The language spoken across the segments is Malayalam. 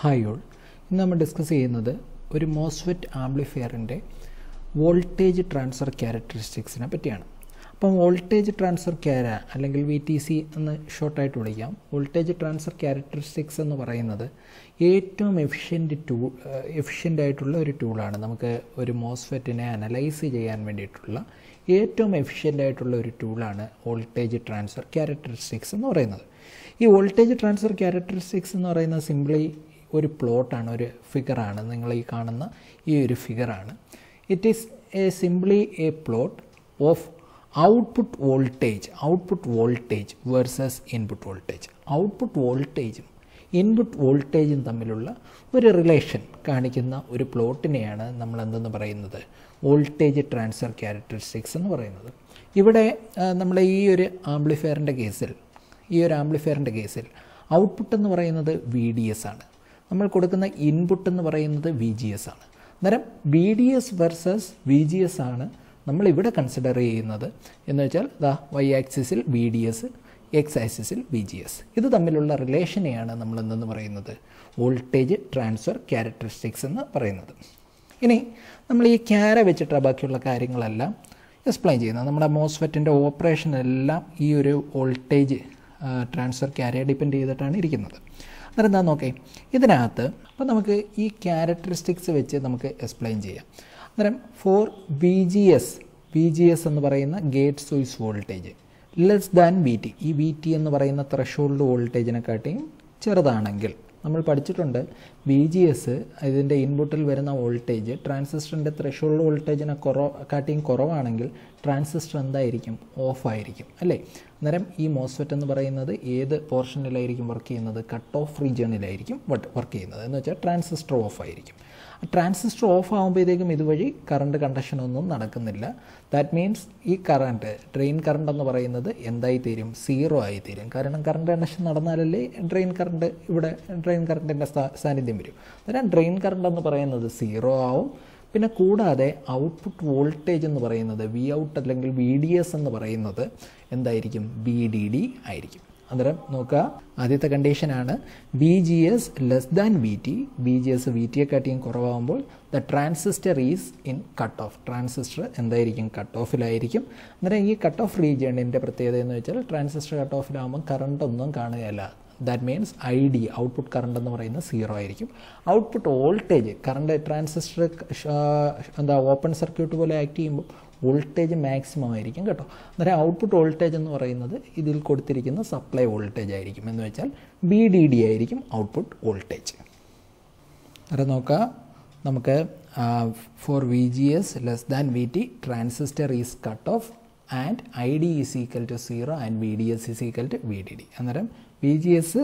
ഹായ് ഓൾ ഇന്ന് നമ്മൾ ഡിസ്കസ് ചെയ്യുന്നത് ഒരു മോസ്ഫെറ്റ് ആംപ്ലിഫയറിൻ്റെ വോൾട്ടേജ് ട്രാൻസ്ഫർ ക്യാരക്ടറിസ്റ്റിക്സിനെ പറ്റിയാണ് അപ്പം വോൾട്ടേജ് ട്രാൻസ്ഫർ ക്യാര അല്ലെങ്കിൽ വി ടി സി എന്ന് ഷോർട്ടായിട്ട് വിളിക്കാം വോൾട്ടേജ് ട്രാൻസ്ഫർ ക്യാരക്ടറിസ്റ്റിക്സ് എന്ന് പറയുന്നത് ഏറ്റവും എഫിഷ്യൻ്റ് ടൂ എഫിഷ്യൻ്റ് ആയിട്ടുള്ള ഒരു ടൂളാണ് നമുക്ക് ഒരു മോസ്ഫെറ്റിനെ അനലൈസ് ചെയ്യാൻ വേണ്ടിയിട്ടുള്ള ഏറ്റവും എഫിഷ്യൻ്റ് ആയിട്ടുള്ള ഒരു ടൂളാണ് വോൾട്ടേജ് ട്രാൻസ്ഫർ ക്യാരക്ടറിസ്റ്റിക്സ് എന്ന് പറയുന്നത് ഈ വോൾട്ടേജ് ട്രാൻസ്ഫർ ക്യാരക്ടറിസ്റ്റിക്സ് എന്ന് പറയുന്നത് സിംപ്ലി ഒരു പ്ലോട്ടാണ് ഒരു ഫിഗറാണ് നിങ്ങൾ ഈ കാണുന്ന ഈ ഒരു ഫിഗറാണ് it is a simply a plot of output voltage output voltage versus input voltage output വോൾട്ടേജും ഇൻപുട്ട് വോൾട്ടേജും തമ്മിലുള്ള ഒരു റിലേഷൻ കാണിക്കുന്ന ഒരു പ്ലോട്ടിനെയാണ് നമ്മൾ എന്തെന്ന് പറയുന്നത് വോൾട്ടേജ് ട്രാൻസ്ഫർ ക്യാരക്ടറിസ്റ്റിക്സ് എന്ന് പറയുന്നത് ഇവിടെ നമ്മൾ ഈ ഒരു ആംപ്ലിഫയറിൻ്റെ കേസിൽ ഈ ഒരു ആംപ്ലിഫയറിൻ്റെ കേസിൽ ഔട്ട്പുട്ട് എന്ന് പറയുന്നത് വി ഡി എസ് ആണ് നമ്മൾ കൊടുക്കുന്ന ഇൻപുട്ട് എന്ന് പറയുന്നത് വി ജി എസ് ആണ് അന്നേരം B D S versus V G S ആണ് നമ്മളിവിടെ കൺസിഡർ ചെയ്യുന്നത് എന്ന് വെച്ചാൽ ദാ വൈ ആക്സിസിൽ ബി ഡി എസ് എക്സ് ആക്സിസിൽ വി ജി എസ് ഇത് തമ്മിലുള്ള റിലേഷനെയാണ് നമ്മൾ എന്തെന്ന് പറയുന്നത് വോൾട്ടേജ് ട്രാൻസ്ഫർ ക്യാരക്ടറിസ്റ്റിക്സ് എന്ന് പറയുന്നത് ഇനി നമ്മൾ ഈ ക്യാര വെച്ചിട്ട് ബാക്കിയുള്ള കാര്യങ്ങളെല്ലാം എക്സ്പ്ലെയിൻ ചെയ്യുന്നത് നമ്മുടെ മോസ്ഫെറ്റിൻ്റെ ഓപ്പറേഷൻ എല്ലാം ഈ ഒരു വോൾട്ടേജ് ട്രാൻസ്ഫർ ക്യാരയെ ഡിപ്പെൻഡ് ചെയ്തിട്ടാണ് ഇരിക്കുന്നത് അന്നേരം നോക്കേ ഇതിനകത്ത് അപ്പോൾ നമുക്ക് ഈ ക്യാരക്ടറിസ്റ്റിക്സ് വെച്ച് നമുക്ക് എക്സ്പ്ലെയിൻ ചെയ്യാം അന്നേരം for B G S B G S എന്ന് പറയുന്ന ഗേറ്റ് സോയ്സ് voltage less than V T ഈ വി ടി എന്ന് പറയുന്ന ത്രഷോൾഡ് വോൾട്ടേജിനെക്കാട്ടിയും ചെറുതാണെങ്കിൽ നമ്മൾ പഠിച്ചിട്ടുണ്ട് ബി ജി എസ് ഇതിൻ്റെ ഇൻപുട്ടിൽ വരുന്ന വോൾട്ടേജ് ട്രാൻസിസ്റ്ററിൻ്റെ ത്രഷോൾഡ് വോൾട്ടേജിനെ കുറവ് കാട്ടിയും കുറവാണെങ്കിൽ ട്രാൻസിസ്റ്റർ എന്തായിരിക്കും ഓഫായിരിക്കും അല്ലേ അന്നേരം ഈ മോസ്ഫെറ്റ് എന്ന് പറയുന്നത് ഏത് പോർഷനിലായിരിക്കും വർക്ക് ചെയ്യുന്നത് കട്ട് ഓഫ് റീജിയണിലായിരിക്കും വർക്ക് ചെയ്യുന്നത് എന്ന് വെച്ചാൽ ട്രാൻസിസ്റ്റർ ഓഫ് ആയിരിക്കും ട്രാൻസിസ്റ്റർ ഓഫ് ആകുമ്പോഴത്തേക്കും ഇതുവഴി കറണ്ട് കണ്ടക്ഷൻ ഒന്നും നടക്കുന്നില്ല ദാറ്റ് മീൻസ് ഈ കറണ്ട് ഡ്രെയിൻ കറണ്ട് എന്ന് പറയുന്നത് എന്തായി തീരും സീറോ ആയി തീരും കാരണം കറണ്ട് കണ്ടക്ഷൻ നടന്നാലല്ലേ ഡ്രെയിൻ കറണ്ട് ഇവിടെ ഡ്രെയിൻ കറണ്ടിൻ്റെ സാന്നിധ്യം വരും അന്നേരം ഡ്രെയിൻ കറണ്ട് എന്ന് പറയുന്നത് സീറോ ആവും പിന്നെ കൂടാതെ ഔട്ട്പുട്ട് വോൾട്ടേജ് എന്ന് പറയുന്നത് വി ഔട്ട് അല്ലെങ്കിൽ വി ഡി എസ് എന്ന് പറയുന്നത് എന്തായിരിക്കും ബി ഡി ഡി ആയിരിക്കും അന്നേരം നോക്കുക ആദ്യത്തെ കണ്ടീഷനാണ് B G S less than V T B G S V ടിയെക്കാട്ടിയും കുറവാകുമ്പോൾ the transistor is in cut off transistor എന്തായിരിക്കും കട്ട് ഓഫിലായിരിക്കും അന്നേരം ഈ കട്ട് ഓഫ് റീജിയണിൻ്റെ പ്രത്യേകത എന്ന് വെച്ചാൽ ട്രാൻസിസ്റ്റർ കട്ട് ഓഫിലാകുമ്പോൾ കറണ്ട് ഒന്നും കാണുകയല്ല that means I D output current എന്ന് പറയുന്നത് സീറോ ആയിരിക്കും ഔട്ട്പുട്ട് വോൾട്ടേജ് കറണ്ട് ട്രാൻസിസ്റ്റർ എന്താ ഓപ്പൺ സർക്യൂട്ട് പോലെ ആക്ട് ചെയ്യുമ്പോൾ വോൾട്ടേജ് മാക്സിമം ആയിരിക്കും കേട്ടോ അന്നേരം ഔട്ട്പുട്ട് വോൾട്ടേജ് എന്ന് പറയുന്നത് ഇതിൽ കൊടുത്തിരിക്കുന്ന സപ്ലൈ വോൾട്ടേജ് ആയിരിക്കും എന്ന് വെച്ചാൽ ബി ഡി ഡി ആയിരിക്കും ഔട്ട്പുട്ട് വോൾട്ടേജ് അത് നോക്കുക നമുക്ക് for V G S less than V T transistor is cut off and I D is equal to zero and V D S is equal to V D D അന്നേരം വി ജി എസ്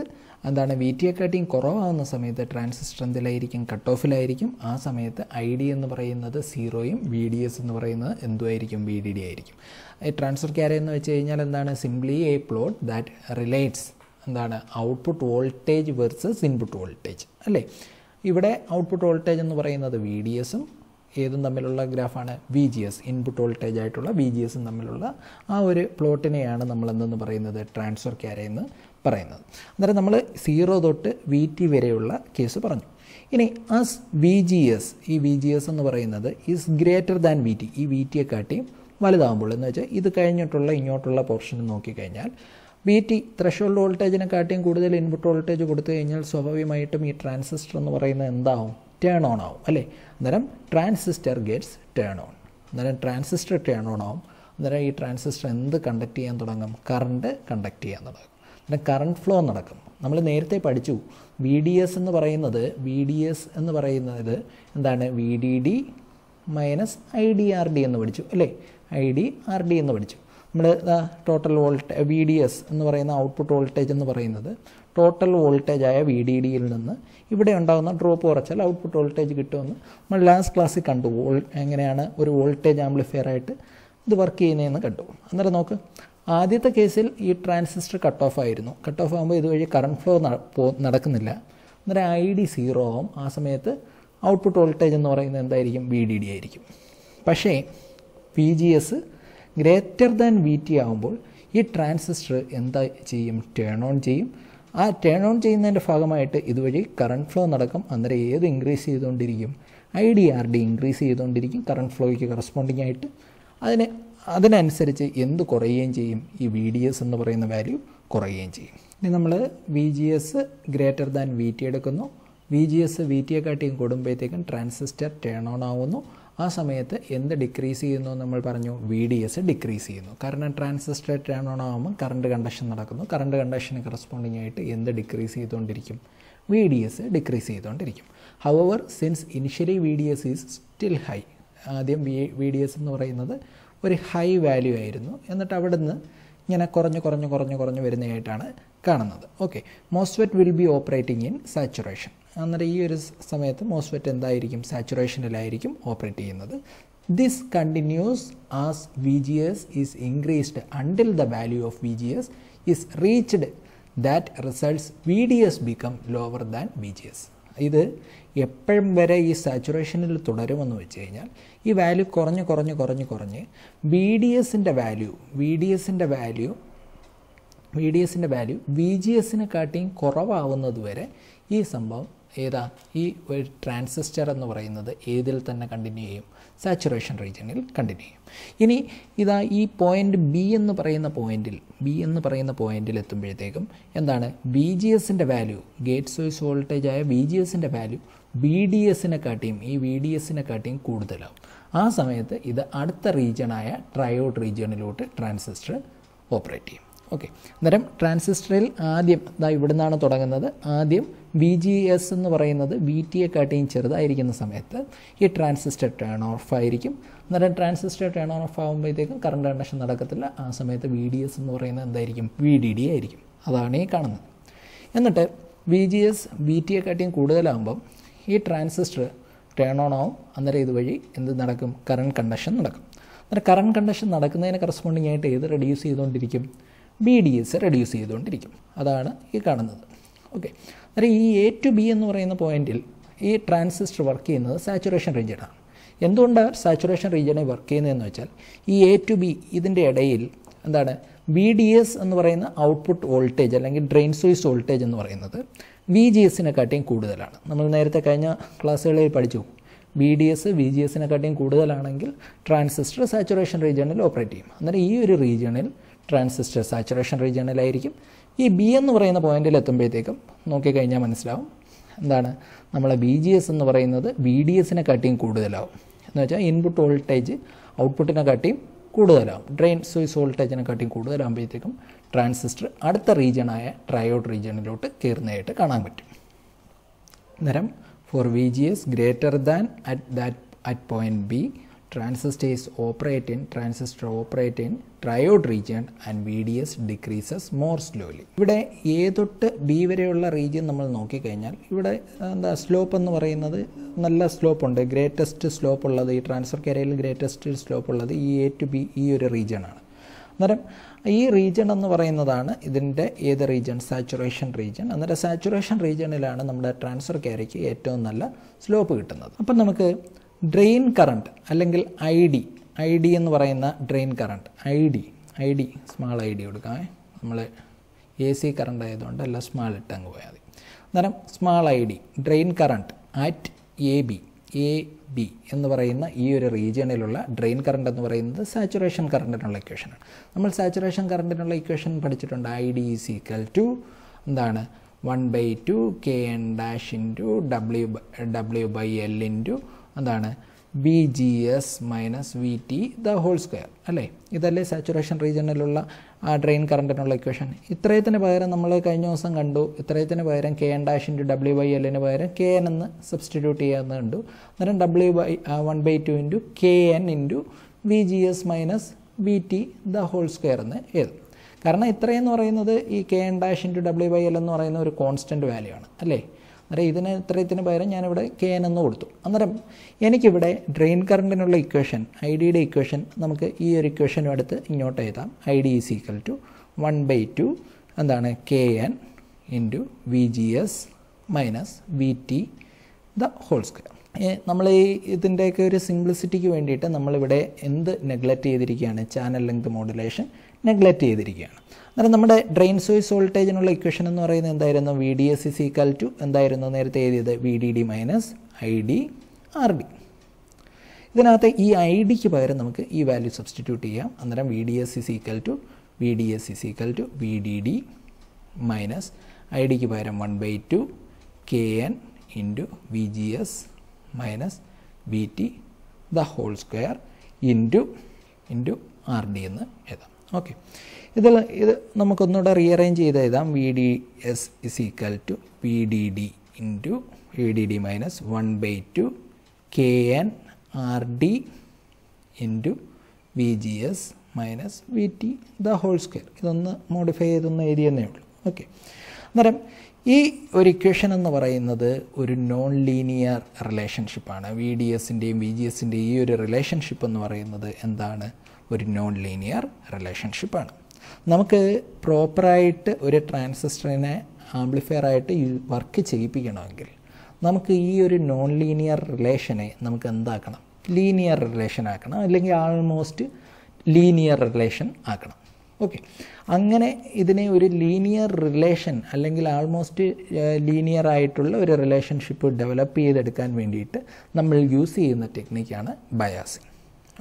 എന്താണ് വി ടിയെക്കാട്ടിയും കുറവാകുന്ന സമയത്ത് ട്രാൻസിസ്റ്റർ കട്ട് ഓഫിലായിരിക്കും ആ സമയത്ത് ഐ ഡി എന്ന് പറയുന്നത് സീറോയും വി ഡി എസ് എന്ന് പറയുന്നത് എന്തുമായിരിക്കും വി ഡി ഡി ആയിരിക്കും ഈ ട്രാൻസ്ഫർ ക്യാരി എന്ന് വെച്ച് കഴിഞ്ഞാൽ എന്താണ് simply a plot that relates എന്താണ് output voltage versus input voltage അല്ലേ ഇവിടെ ഔട്ട്പുട്ട് വോൾട്ടേജ് എന്ന് പറയുന്നത് വി ഡി എസും ഏതും തമ്മിലുള്ള ഗ്രാഫാണ് V G S input voltage ആയിട്ടുള്ള വി ജി എസും തമ്മിലുള്ള ആ ഒരു പ്ലോട്ടിനെയാണ് നമ്മൾ എന്തെന്ന് പറയുന്നത് ട്രാൻസ്ഫർ ക്യാരെ എന്ന് പറയുന്നത് അന്നേരം നമ്മൾ സീറോ തൊട്ട് വി ടി വരെയുള്ള കേസ് പറഞ്ഞു ഇനി അസ് വി ജി എസ് ഈ വി ജി എസ് എന്ന് പറയുന്നത് is greater than V T ഈ വി ടിയെ കാട്ടിയും വലുതാകുമ്പോൾ എന്ന് വെച്ചാൽ ഇത് കഴിഞ്ഞിട്ടുള്ള ഇങ്ങോട്ടുള്ള പോർഷൻ നോക്കിക്കഴിഞ്ഞാൽ വി ടി ത്രഷോൾഡ് കാട്ടിയും കൂടുതൽ ഇൻപുട്ട് വോൾട്ടേജ് കൊടുത്തു കഴിഞ്ഞാൽ സ്വാഭാവികമായിട്ടും ഈ ട്രാൻസിസ്റ്റർ എന്ന് പറയുന്നത് എന്താവും ടേൺ ഓൺ ആവും അല്ലേ അന്നേരം ട്രാൻസിസ്റ്റർ ഗെറ്റ്സ് ടേൺ ഓൺ അന്നേരം ട്രാൻസിസ്റ്റർ ടേൺ ഓൺ ആവും അന്നേരം ഈ ട്രാൻസിസ്റ്റർ എന്ത് കണ്ടക്ട് ചെയ്യാൻ തുടങ്ങും കറണ്ട് കണ്ടക്ട് ചെയ്യാൻ തുടങ്ങും അന്നേരം കറണ്ട് ഫ്ലോ നടക്കും നമ്മൾ നേരത്തെ പഠിച്ചു വി ഡി എസ് എന്ന് പറയുന്നത് വി ഡി എസ് എന്ന് പറയുന്നത് എന്താണ് V D D minus I D R D എന്ന് പഠിച്ചു അല്ലേ ഐ ഡി ആർ ഡി എന്ന് പഠിച്ചു നമ്മൾ total voltage V D S എന്ന് പറയുന്ന ഔട്ട്പുട്ട് വോൾട്ടേജ് എന്ന് പറയുന്നത് ടോട്ടൽ വോൾട്ടേജായ വി ഡി ഡിയിൽ നിന്ന് ഇവിടെ ഉണ്ടാകുന്ന ഡ്രോപ്പ് കുറച്ചാൽ ഔട്ട്പുട്ട് വോൾട്ടേജ് കിട്ടുമെന്ന് നമ്മൾ ലാസ്റ്റ് ക്ലാസ്സിൽ കണ്ടു വോൾ എങ്ങനെയാണ് ഒരു വോൾട്ടേജ് ആംപ്ലിഫയർ ആയിട്ട് ഇത് വർക്ക് ചെയ്യുന്നതെന്ന് കണ്ടു അന്നേരം നോക്ക് ആദ്യത്തെ കേസിൽ ഈ ട്രാൻസിസ്റ്റർ കട്ട് ഓഫ് ആയിരുന്നു കട്ട് ഓഫ് ആകുമ്പോൾ ഇതുവഴി കറണ്ട് ഫ്ലോ നടക്കുന്നില്ല അന്നേരം ഐ ഡി സീറോ ആവും ആ സമയത്ത് ഔട്ട്പുട്ട് വോൾട്ടേജ് എന്ന് പറയുന്നത് എന്തായിരിക്കും വി ഡി ഡി ആയിരിക്കും പക്ഷേ P G S greater than V T ആകുമ്പോൾ ഈ ട്രാൻസിസ്റ്റർ എന്താ ചെയ്യും ടേൺ ഓൺ ചെയ്യും ആ ടേൺ ഓൺ ചെയ്യുന്നതിൻ്റെ ഭാഗമായിട്ട് ഇതുവഴി കറണ്ട് ഫ്ലോ നടക്കും അന്നേരം ഏത് ഇൻക്രീസ് ചെയ്തുകൊണ്ടിരിക്കും I D R D increase ചെയ്തുകൊണ്ടിരിക്കും കറണ്ട് ഫ്ലോയ്ക്ക് കറസ്പോണ്ടിങ് ആയിട്ട് അതിന് അതിനനുസരിച്ച് എന്ത് കുറയുകയും ചെയ്യും ഈ വി ഡി എസ് എന്ന് പറയുന്ന വാല്യൂ കുറയുകയും ചെയ്യും ഇനി നമ്മൾ V G S greater than V T എടുക്കുന്നു വി ജി എസ് വി ടിയെക്കാട്ടിയും കൂടുമ്പോഴത്തേക്കും ട്രാൻസിസ്റ്റർ ടേൺ ഓൺ ആവുന്നു ആ സമയത്ത് എന്ത് ഡിക്രീസ് ചെയ്യുന്നു നമ്മൾ പറഞ്ഞു വി ഡി എസ് ഡിക്രീസ് ചെയ്യുന്നു കാരണം ട്രാൻസിസ്റ്റർ ടേൺ ഓൺ ആകുമ്പോൾ കറണ്ട് കണ്ടക്ഷൻ നടക്കുന്നു കറണ്ട് കണ്ടക്ഷന് കറസ്പോണ്ടിങ് ആയിട്ട് എന്ത് ഡിക്രീസ് ചെയ്തുകൊണ്ടിരിക്കും വി ഡി എസ് ഡിക്രീസ് ചെയ്തുകൊണ്ടിരിക്കും however since initially V D S is still high ആദ്യം വി വി ഡി എസ് എന്ന് പറയുന്നത് ഒരു ഹൈ വാല്യൂ ആയിരുന്നു എന്നിട്ട് അവിടെ നിന്ന് ഇങ്ങനെ കുറഞ്ഞ് കുറഞ്ഞ് കുറഞ്ഞ് കുറഞ്ഞ് വരുന്നതായിട്ടാണ് കാണുന്നത് okay what will be operating in saturation അന്നേരം ഈ ഒരു സമയത്ത് മോസ്ഫെറ്റ് എന്തായിരിക്കും സാച്ചുറേഷനിലായിരിക്കും ഓപ്പറേറ്റ് ചെയ്യുന്നത് this continues as V G S is increased until the value of V G S is reached that results V D S become lower than V G S ഇത് എപ്പോഴും വരെ ഈ സാച്ചുറേഷനിൽ തുടരുമെന്ന് വെച്ച് കഴിഞ്ഞാൽ ഈ വാല്യൂ കുറഞ്ഞ് കുറഞ്ഞ് കുറഞ്ഞ് കുറഞ്ഞ് വി ഡി എസിൻ്റെ വാല്യൂ വി ഡി എസിൻ്റെ വാല്യൂ വി ഡി എസിൻ്റെ വാല്യൂ വി ജി എസിനെ കാട്ടിയും കുറവാവുന്നത് വരെ ഈ സംഭവം ഏതാ ഈ ഒരു ട്രാൻസിസ്റ്റർ എന്ന് പറയുന്നത് ഏതിൽ തന്നെ കണ്ടിന്യൂ ചെയ്യും സാച്ചുറേഷൻ റീജിയനിൽ കണ്ടിന്യൂ ചെയ്യും ഇനി ഇതാ ഈ പോയിൻ്റ് ബി എന്ന് പറയുന്ന പോയിന്റിൽ ബി എന്ന് പറയുന്ന പോയിന്റിൽ എത്തുമ്പോഴത്തേക്കും എന്താണ് ബി ജി എസിൻ്റെ വാല്യൂ ഗേറ്റ് സോഴ്സ് വോൾട്ടേജ് ആയ ബി ജി എസിൻ്റെ വാല്യൂ ബി ഡി എസിനെക്കാട്ടിയും ഈ വി ഡി എസിനെക്കാട്ടിയും കൂടുതലാവും ആ സമയത്ത് ഇത് അടുത്ത റീജിയണായ ട്രയോഡ് റീജിയണിലോട്ട് ട്രാൻസിസ്റ്റർ ഓപ്പറേറ്റ് ചെയ്യും ഓക്കെ അന്നേരം ട്രാൻസിസ്റ്ററിൽ ആദ്യം ഇതാ ഇവിടെ നിന്നാണ് തുടങ്ങുന്നത് ആദ്യം വി ജി എസ് എന്ന് പറയുന്നത് വി ടിയെക്കാട്ടിയും ചെറുതായിരിക്കുന്ന സമയത്ത് ഈ ട്രാൻസിസ്റ്റർ ടേൺ ഓഫ് ആയിരിക്കും അന്നേരം ട്രാൻസിസ്റ്റർ ടേൺ ഓഫ് ആകുമ്പോഴത്തേക്കും കറണ്ട് കണ്ടക്ഷൻ നടക്കത്തില്ല ആ സമയത്ത് വി ഡി എസ് എന്ന് പറയുന്നത് എന്തായിരിക്കും വി ഡി ഡി ആയിരിക്കും അതാണ് ഈ കാണുന്നത് എന്നിട്ട് വി ജി എസ് വി ടിയെക്കാട്ടിയും കൂടുതലാകുമ്പം ഈ ട്രാൻസിസ്റ്റർ ടേൺ ഓൺ ആവും അന്നേരം ഇതുവഴി എന്ത് നടക്കും കറണ്ട് കണ്ടക്ഷൻ നടക്കും അന്നേരം കറണ്ട് കണ്ടക്ഷൻ നടക്കുന്നതിന് കറസ്പോണ്ടിങ് ആയിട്ട് ഏത് റെഡ്യൂസ് ചെയ്തുകൊണ്ടിരിക്കും ബി ഡി എസ് റെഡ്യൂസ് ചെയ്തുകൊണ്ടിരിക്കും അതാണ് ഈ കാണുന്നത് ഓക്കെ അന്നേരം ഈ എ ടു ബി എന്ന് പറയുന്ന പോയിന്റിൽ ഈ ട്രാൻസിസ്റ്റർ വർക്ക് ചെയ്യുന്നത് സാച്ചുറേഷൻ റീജിയനാണ് എന്തുകൊണ്ടാണ് സാച്ചുറേഷൻ റീജിയനിൽ വർക്ക് ചെയ്യുന്നതെന്ന് വെച്ചാൽ ഈ എ ടു ബി ഇതിൻ്റെ ഇടയിൽ എന്താണ് ബി ഡി എസ് എന്ന് പറയുന്ന ഔട്ട്പുട്ട് വോൾട്ടേജ് അല്ലെങ്കിൽ ഡ്രെയിൻ സോയിസ് വോൾട്ടേജ് എന്ന് പറയുന്നത് വി ജി എസിനെക്കാട്ടിയും കൂടുതലാണ് നമ്മൾ നേരത്തെ കഴിഞ്ഞ ക്ലാസ്സുകളിൽ പഠിച്ചു B D S V G എസിനെക്കാട്ടിയും കൂടുതലാണെങ്കിൽ ട്രാൻസിസ്റ്റർ സാച്ചുറേഷൻ റീജിയണിൽ ഓപ്പറേറ്റ് ചെയ്യും അന്നേരം ഈ ഒരു റീജിയണിൽ ട്രാൻസിസ്റ്റർ സാച്ചുറേഷൻ റീജിയണിലായിരിക്കും ഈ ബി എന്ന് പറയുന്ന പോയിന്റിൽ എത്തുമ്പോഴത്തേക്കും നോക്കിക്കഴിഞ്ഞാൽ മനസ്സിലാവും എന്താണ് നമ്മളെ ബി ജി എസ് എന്ന് പറയുന്നത് ബി ഡി എസിനെ കാട്ടിയും കൂടുതലാവും എന്ന് വെച്ചാൽ ഇൻപുട്ട് വോൾട്ടേജ് ഔട്ട്പുട്ടിനെ കാട്ടിയും കൂടുതലാവും ഡ്രെയിൻ സ്വിസ് വോൾട്ടേജിനെ കാട്ടിയും കൂടുതലാകുമ്പോഴത്തേക്കും ട്രാൻസിസ്റ്റർ അടുത്ത റീജിയണായ ട്രയോഡ് റീജിയണിലോട്ട് കയറുന്നതായിട്ട് കാണാൻ പറ്റും അന്നേരം for V G S greater than at that at point B transistors operate in transistor operate in triode region and V D S decreases more slowly ഇവിടെ എ തൊട്ട് ബി വരെയുള്ള റീജിയൻ നമ്മൾ നോക്കിക്കഴിഞ്ഞാൽ ഇവിടെ എന്താ സ്ലോപ്പ് എന്ന് പറയുന്നത് നല്ല സ്ലോപ്പ് ഉണ്ട് ഗ്രേറ്റസ്റ്റ് സ്ലോപ്പ് ഉള്ളത് ഈ ട്രാൻസ്ഫർ കരയിൽ ഗ്രേറ്റസ്റ്റ് സ്ലോപ്പ് ഉള്ളത് ഈ എ ടു ബി ഈ ഒരു റീജിയണാണ് അന്നേരം ഈ റീജിയൺ എന്ന് പറയുന്നതാണ് ഇതിൻ്റെ ഏത് റീജിയൺ സാച്ചുറേഷൻ റീജിയൺ അന്നേരം സാച്ചുറേഷൻ റീജിയണിലാണ് നമ്മുടെ ട്രാൻസ്ഫർ കാരിക്ക് ഏറ്റവും നല്ല സ്ലോപ്പ് കിട്ടുന്നത് അപ്പം നമുക്ക് ഡ്രെയിൻ കറണ്ട് അല്ലെങ്കിൽ ഐ ഡി ഐ ഡി എന്ന് പറയുന്ന drain current I D I D small I D കൊടുക്കാം നമ്മൾ എ സി കറണ്ട് ആയതുകൊണ്ട് അല്ല സ്മാൾ ഇട്ട് അങ്ങ് പോയാൽ മതി അന്നേരം small I D drain current at A B A B എന്ന് പറയുന്ന ഈ ഒരു റീജിയണിലുള്ള ഡ്രെയിൻ കറണ്ട് എന്ന് പറയുന്നത് സാച്ചുറേഷൻ കറണ്ടിനുള്ള ഇക്വേഷനാണ് നമ്മൾ സാച്ചുറേഷൻ കറണ്ടിനുള്ള ഇക്വേഷൻ പഠിച്ചിട്ടുണ്ട് I D is equal to എന്താണ് one by two K N dash into W W by L into എന്താണ് V G S minus V T the whole square അല്ലേ ഇതല്ലേ സാച്ചുറേഷൻ റീജിയണിലുള്ള ആ ഡ്രെയിൻ കറണ്ടിനുള്ള ഇക്വേഷൻ ഇത്രയത്തിന് പകരം നമ്മൾ കഴിഞ്ഞ ദിവസം കണ്ടു ഇത്രയത്തിന് പകരം K N dash into W Y എല്ലിന് പകരം കെ എൻ എന്ന് സബ്സ്റ്റിറ്റ്യൂട്ട് ചെയ്യാമെന്ന് കണ്ടു അന്നേരം W by one by two into K N into V G S minus V T the whole square എന്ന് എഴുതും കാരണം ഇത്രയെന്ന് പറയുന്നത് ഈ K N dash into W Y L എന്ന് പറയുന്ന ഒരു കോൺസ്റ്റൻറ്റ് വാല്യൂ ആണ് അല്ലേ അന്നേരം ഇതിന് ഇത്രയത്തിന് പകരം ഞാനിവിടെ കെ എൻ എന്ന് കൊടുത്തു അന്നേരം എനിക്കിവിടെ ഡ്രെയിൻ കറണ്ടിനുള്ള ഇക്വേഷൻ ഐ ഡിയുടെ ഇക്വേഷൻ നമുക്ക് ഈ ഒരു ഇക്വേഷനും എടുത്ത് ഇങ്ങോട്ട് എഴുതാം I D is equal to one by two എന്താണ് K N into V G S minus V T the whole square നമ്മൾ ഈ ഇതിൻ്റെയൊക്കെ ഒരു സിംപ്ലിസിറ്റിക്ക് വേണ്ടിയിട്ട് നമ്മളിവിടെ എന്ത് നെഗ്ലക്റ്റ് ചെയ്തിരിക്കുകയാണ് ചാനൽ ലെങ്ത് മോഡുലേഷൻ നെഗ്ലക്റ്റ് ചെയ്തിരിക്കുകയാണ് അന്നേരം നമ്മുടെ ഡ്രെയിൻ സോയ്സ് വോൾട്ടേജിനുള്ള ഇക്വേഷൻ എന്ന് പറയുന്നത് എന്തായിരുന്നു V D S is equal to എന്തായിരുന്നു നേരത്തെ എഴുതിയത് V D D minus I D R D ഇതിനകത്ത് ഈ ഐ ഡിക്ക് പകരം നമുക്ക് ഈ വാല്യൂ സബ്സ്റ്റിറ്റ്യൂട്ട് ചെയ്യാം അന്നേരം V D S is equal to V D S is equal to V D D minus I ഡിക്ക് പകരം one by two K N into V G S minus V T the whole square into into R D എന്ന് എഴുതാം ഓക്കെ ഇതിൽ ഇത് നമുക്കൊന്നുകൂടെ റീഅറേഞ്ച് ചെയ്ത് എഴുതാം V D S is equal to P D D into A D D minus one by two K N R D into V G S minus V T the whole square ഇതൊന്ന് മോഡിഫൈ ചെയ്തൊന്ന് എഴുതിയെന്നേ ഉള്ളൂ ഓക്കെ അന്നേരം ഈ ഒരു ഇക്വേഷൻ എന്ന് പറയുന്നത് ഒരു നോൺ ലീനിയർ റിലേഷൻഷിപ്പാണ് വി ഡി എസിൻ്റെയും വി ജി എസിൻ്റെയും ഈ ഒരു റിലേഷൻഷിപ്പ് എന്ന് പറയുന്നത് എന്താണ് ഒരു നോൺ ലീനിയർ റിലേഷൻഷിപ്പാണ് നമുക്ക് പ്രോപ്പറായിട്ട് ഒരു ട്രാൻസിസ്റ്ററിനെ ആംപ്ലിഫയർ ആയിട്ട് വർക്ക് ചെയ്യിപ്പിക്കണമെങ്കിൽ നമുക്ക് ഈ ഒരു നോൺ ലീനിയർ റിലേഷനെ നമുക്ക് എന്താക്കണം ലീനിയർ റിലേഷൻ ആക്കണം അല്ലെങ്കിൽ ആൾമോസ്റ്റ് ലീനിയർ റിലേഷൻ ആക്കണം ഓക്കെ അങ്ങനെ ഇതിനെ ഒരു ലീനിയർ റിലേഷൻ അല്ലെങ്കിൽ ആൾമോസ്റ്റ് ലീനിയർ ആയിട്ടുള്ള ഒരു റിലേഷൻഷിപ്പ് ഡെവലപ്പ് ചെയ്തെടുക്കാൻ വേണ്ടിയിട്ട് നമ്മൾ യൂസ് ചെയ്യുന്ന ടെക്നിക്കാണ് ബയാസിങ്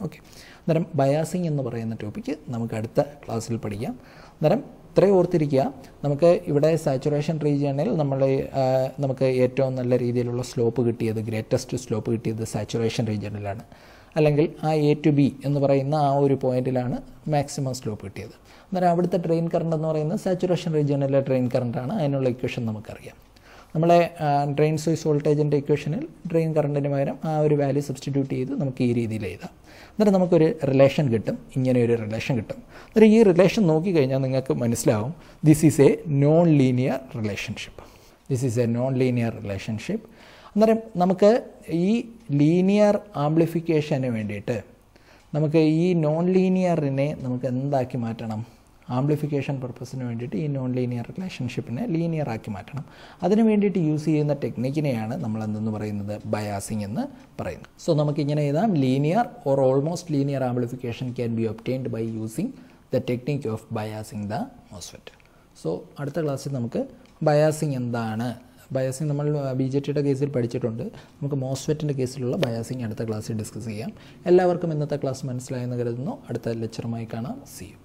ഓക്കെ അന്നേരം ബയാസിങ് എന്ന് പറയുന്ന ടോപ്പിക്ക് നമുക്ക് അടുത്ത ക്ലാസ്സിൽ പഠിക്കാം അന്നേരം ഇത്രയും ഓർത്തിരിക്കുക നമുക്ക് ഇവിടെ സാച്ചുറേഷൻ റീജിയണിൽ നമ്മൾ നമുക്ക് ഏറ്റവും നല്ല രീതിയിലുള്ള സ്ലോപ്പ് കിട്ടിയത് ഗ്രേറ്റസ്റ്റ് സ്ലോപ്പ് കിട്ടിയത് സാച്ചുറേഷൻ റീജിയണിലാണ് അല്ലെങ്കിൽ ആ എ ടു ബി എന്ന് പറയുന്ന ആ ഒരു പോയിന്റിലാണ് മാക്സിമം സ്ലോപ്പ് കിട്ടിയത് അന്നേരം അവിടുത്തെ ട്രെയിൻ കറണ്ട് എന്ന് പറയുന്നത് സാച്ചുറേഷൻ റീജിയണിലെ ട്രെയിൻ കറണ്ടാണ് അതിനുള്ള ഇക്വേഷൻ നമുക്കറിയാം നമ്മളെ ഡ്രെയിൻ സ്വിസ് വോൾട്ടേജിൻ്റെ ഇക്വേഷനിൽ ഡ്രെയിൻ കറണ്ടിന് പകരം ആ ഒരു വാല്യൂ സബ്സ്റ്റിറ്റ്യൂട്ട് ചെയ്ത് നമുക്ക് ഈ രീതിയിൽ എഴുതാം എന്നിട്ട് നമുക്കൊരു റിലേഷൻ കിട്ടും ഇങ്ങനെ ഒരു റിലേഷൻ കിട്ടും എന്നിട്ട് ഈ റിലേഷൻ നോക്കിക്കഴിഞ്ഞാൽ നിങ്ങൾക്ക് മനസ്സിലാവും this is a non linear relationship this is a non linear relationship അന്നേരം നമുക്ക് ഈ ലീനിയർ ആംപ്ലിഫിക്കേഷന് വേണ്ടിയിട്ട് നമുക്ക് ഈ നോൺ ലീനിയറിനെ നമുക്ക് എന്താക്കി മാറ്റണം ആംപ്ലിഫിക്കേഷൻ പർപ്പസിന് വേണ്ടിയിട്ട് ഈ നോൺ ലീനിയർ റിലേഷൻഷിപ്പിനെ ലീനിയർ ആക്കി മാറ്റണം അതിന് വേണ്ടിയിട്ട് യൂസ് ചെയ്യുന്ന ടെക്നിക്കിനെയാണ് നമ്മൾ എന്തെന്ന് പറയുന്നത് ബയാസിംഗ് എന്ന് പറയുന്നത് സോ നമുക്കിങ്ങനെ എഴുതാം linear or almost linear amplification can be obtained by using the technique of biasing the MOSFET so അടുത്ത ക്ലാസ്സിൽ നമുക്ക് ബയാസിംഗ് എന്താണ് ബയാസിംഗ് നമ്മൾ ബി ജെ ടിയുടെ കേസിൽ പഠിച്ചിട്ടുണ്ട് നമുക്ക് മോസ്ഫെറ്റിൻ്റെ കേസിലുള്ള ബയാസിംഗ് അടുത്ത ക്ലാസ്സിൽ ഡിസ്കസ് ചെയ്യാം എല്ലാവർക്കും ഇന്നത്തെ ക്ലാസ് മനസ്സിലായെന്ന് കരുതുന്നു അടുത്ത ലെക്ചറുമായി കാണാം സി യു